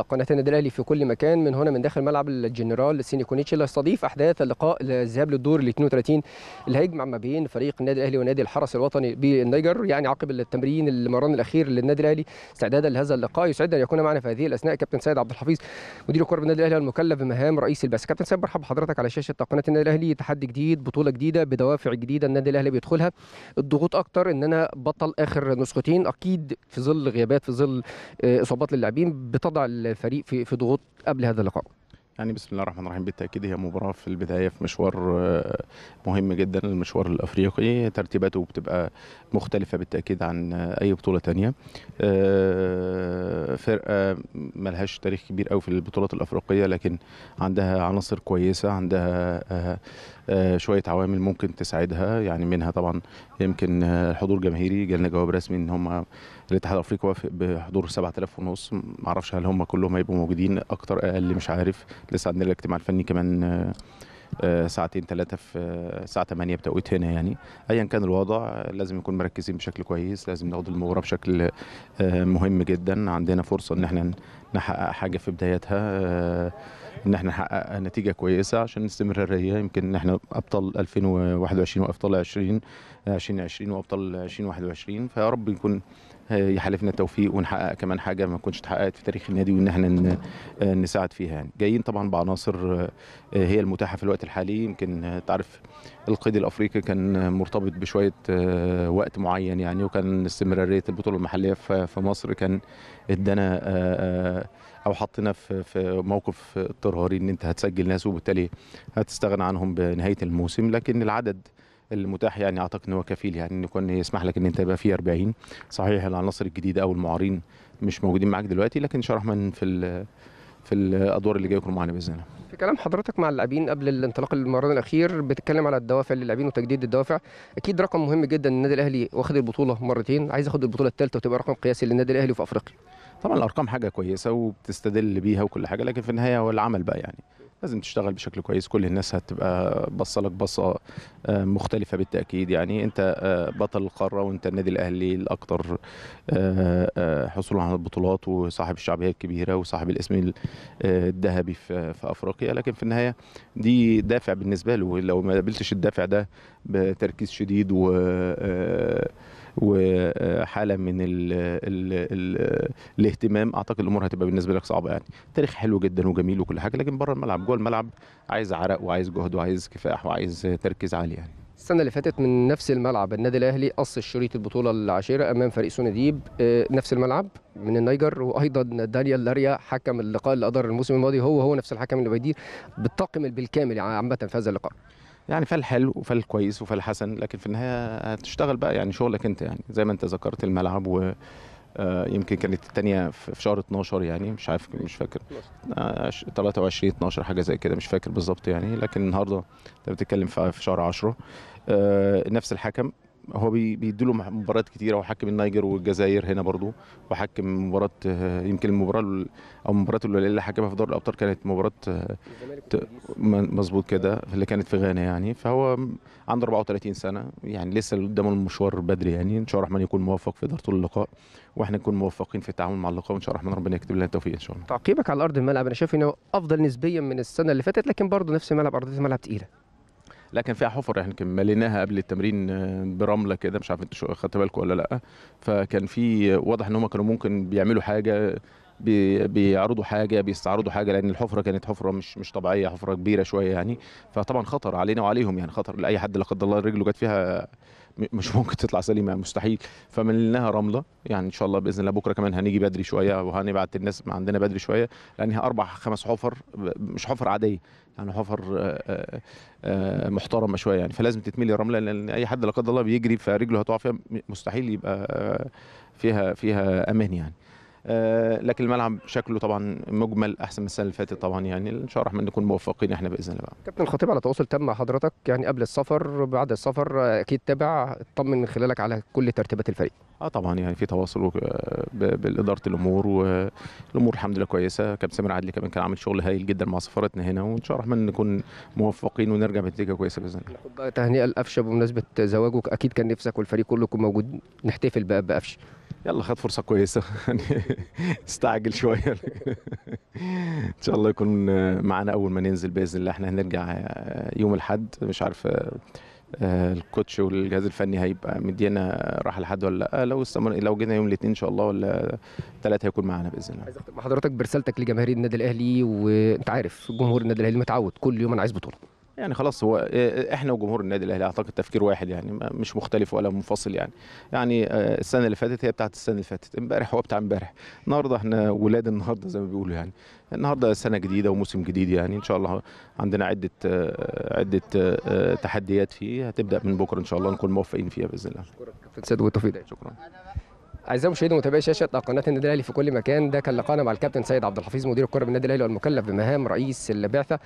قناة النادي الأهلي في كل مكان من هنا من داخل ملعب الجنرال سيني كونيتشي اللي يستضيف أحداث اللقاء الذهاب للدور ال 32 اللي هيجمع ما بين فريق النادي الأهلي ونادي الحرس الوطني بالنيجر يعني عقب التمرين المران الأخير للنادي الأهلي استعدادا لهذا اللقاء يسعدنا أن يكون معنا في هذه الأثناء كابتن سيد عبد الحفيظ مدير الكرة بالنادي الأهلي المكلف بمهام رئيس البث كابتن سيد مرحبا بحضرتك على شاشة قناة النادي الأهلي تحدي جديد بطولة جديدة بدوافع جديدة النادي الأهلي بيدخلها الضغوط أكتر إن أنا بطل آخر نسختين أكيد في ظل غيابات في ظل آه، إصابات للاعبين بتضع الفريق في في ضغوط قبل هذا اللقاء يعني بسم الله الرحمن الرحيم بالتاكيد هي مباراه في البدايه في مشوار آه، مهم جدا المشوار الافريقي ترتيباته بتبقى مختلفه بالتاكيد عن آه، اي بطوله تانية آه، فرقه ملهاش تاريخ كبير قوي في البطولات الافريقيه لكن عندها عناصر كويسه عندها آه، آه، شويه عوامل ممكن تساعدها يعني منها طبعا يمكن آه، حضور جماهيري جالنا جواب رسمي ان هم الاتحاد الافريقي وافق بحضور 7000 ونص معرفش هل هم كلهم هيبقوا موجودين اكتر اقل مش عارف لسه عندنا الاجتماع الفني كمان آه، ساعتين ثلاثه في الساعه آه، 8 بتوقيت هنا يعني ايا كان الوضع لازم نكون مركزين بشكل كويس لازم ناخد المباراه بشكل آه، مهم جدا عندنا فرصه ان احنا نحقق حاجه في بدايتها ان احنا نحقق نتيجه كويسه عشان الاستمراريه يمكن ان احنا ابطال 2021 وابطال 20 2020 وابطال 2021 فيا رب نكون يحالفنا التوفيق ونحقق كمان حاجه ما كنتش اتحققت في تاريخ النادي وان احنا آه، نساعد فيها يعني جايين طبعا بعناصر آه، آه، هي المتاحه في الوقت الحالي يمكن تعرف القيد الافريقي كان مرتبط بشويه وقت معين يعني وكان استمراريه البطوله المحليه في مصر كان ادانا او حطينا في موقف اضطراري ان انت هتسجل ناس وبالتالي هتستغنى عنهم بنهايه الموسم لكن العدد المتاح يعني اعتقد ان هو كفيل يعني انه يكون يسمح لك ان انت يبقى فيه 40 صحيح العناصر الجديده او المعارين مش موجودين معاك دلوقتي لكن ان شاء الله في في الادوار اللي جايه يكونوا معانا باذن الله. في كلام حضرتك مع اللاعبين قبل الانطلاق للمران الاخير بتتكلم على الدوافع للاعبين وتجديد الدوافع اكيد رقم مهم جدا النادي الاهلي واخد البطوله مرتين عايز ياخد البطوله الثالثه وتبقى رقم قياسي للنادي الاهلي وفي افريقيا. طبعا الارقام حاجه كويسه وبتستدل بيها وكل حاجه لكن في النهايه هو العمل بقى يعني لازم تشتغل بشكل كويس كل الناس هتبقى بصه لك بصه آه، مختلفه بالتاكيد يعني انت آه، بطل القاره وانت النادي الاهلي الاكثر آه، حصولا على البطولات وصاحب الشعبيه الكبيره وصاحب الاسم الذهبي في افريقيا لكن في النهايه دي دافع بالنسبه له لو ما قابلتش الدافع ده بتركيز شديد و وحاله من الـ الـ الـ الاهتمام اعتقد الامور هتبقى بالنسبه لك صعبه يعني تاريخ حلو جدا وجميل وكل حاجه لكن بره الملعب جوه الملعب عايز عرق وعايز جهد وعايز كفاح وعايز تركيز عالي يعني السنة اللي فاتت من نفس الملعب النادي الأهلي قص الشريط البطولة العاشرة أمام فريق سونديب آه، نفس الملعب من النيجر وأيضا دانيال لاريا حكم اللقاء اللي أدار الموسم الماضي هو هو نفس الحكم اللي بيدير بالطاقم بالكامل عامة في هذا اللقاء يعني فالحلو وفالكويس وفالحسن لكن في النهايه هتشتغل بقى يعني شغلك انت يعني زي ما انت ذكرت الملعب و آه، يمكن كانت الثانيه في شهر 12 يعني مش عارف مش فاكر 23 آه، 12 حاجه زي كده مش فاكر بالظبط يعني لكن النهارده انت بتتكلم في شهر 10 آه، نفس الحكم هو بيدوا له مباريات كتيره وحكم النيجر والجزائر هنا برضو وحكم مباراه يمكن المباراه او مباراته القليله اللي حكمها في دور الابطال كانت مباراه مظبوط كده اللي كانت في غانا يعني فهو عنده 34 سنه يعني لسه قدامه المشوار بدري يعني ان شاء الله الرحمن يكون موفق في اداره اللقاء واحنا نكون موفقين في التعامل مع اللقاء وان شاء الله الرحمن ربنا يكتب لنا التوفيق ان شاء الله تعقيبك على ارض الملعب انا شايف انه افضل نسبيا من السنه اللي فاتت لكن برضه نفس الملعب ارضيه الملعب تقيله لا كان فيها حفر احنا كنا مليناها قبل التمرين آه، برمله كده مش عارف انتوا خدتوا بالكم ولا لا فكان في واضح ان هم كانوا ممكن بيعملوا حاجه بي بيعرضوا حاجه بيستعرضوا حاجه لان الحفره كانت حفره مش مش طبيعيه حفره كبيره شويه يعني فطبعا خطر علينا وعليهم يعني خطر لاي حد لا قدر الله رجله جت فيها مش ممكن تطلع سليمه مستحيل فمن رمله يعني ان شاء الله باذن الله بكره كمان هنيجي بدري شويه وهنبعت الناس عندنا بدري شويه لانها اربع خمس حفر مش حفر عاديه يعني حفر محترمه شويه يعني فلازم تتملي الرمله لان اي حد لا قدر الله بيجري فرجله هتقع فيها مستحيل يبقى فيها فيها امان يعني آه، لكن الملعب شكله طبعا مجمل احسن من السنه اللي فاتت طبعا يعني ان شاء الله الرحمن نكون موفقين احنا باذن الله بقى. كابتن الخطيب على تواصل تم مع حضرتك يعني قبل السفر بعد السفر اكيد تابع اطمن من خلالك على كل ترتيبات الفريق اه طبعا يعني في تواصل آه، بالاداره الامور والامور الحمد لله كويسه كابتن سامر عدلي كمان كان عامل شغل هايل جدا مع سفارتنا هنا وان شاء الله الرحمن نكون موفقين ونرجع بنتيجه كويسه باذن الله تهنئه لقفشه بمناسبه زواجك اكيد كان نفسك والفريق كله يكون موجود نحتفل بقى بقفشه يلا خد فرصه كويسه يعني استعجل شويه ان شاء الله يكون معانا اول ما ننزل باذن الله احنا هنرجع آه، يوم الاحد مش عارف آه، آه، الكوتش والجهاز الفني هيبقى مدينا راحه لحد ولا لا لو استمر لو جينا يوم الاثنين ان شاء الله ولا ثلاثه هيكون معانا باذن الله عايز اختم حضرتك برسالتك لجماهير النادي الاهلي وانت عارف جمهور النادي الاهلي متعود كل يوم انا عايز بطوله يعني خلاص هو آه، آه، احنا وجمهور النادي الاهلي اعتقد تفكير واحد يعني مش مختلف ولا منفصل يعني يعني آه، السنه اللي فاتت هي بتاعه السنه اللي فاتت امبارح هو بتاع امبارح النهارده احنا ولاد النهارده زي ما بيقولوا يعني النهارده سنه جديده وموسم جديد يعني ان شاء الله عندنا عده عده تحديات فيه هتبدا من بكره ان شاء الله نكون موفقين فيها باذن الله شكرا كابتن سيد والتوفيق شكرا اعزائي المشاهدين متابعي شاشه قناه النادي الاهلي في كل مكان ده كان لقانا مع الكابتن سيد عبد الحفيظ مدير الكره بالنادي الاهلي والمكلف بمهام رئيس البعثه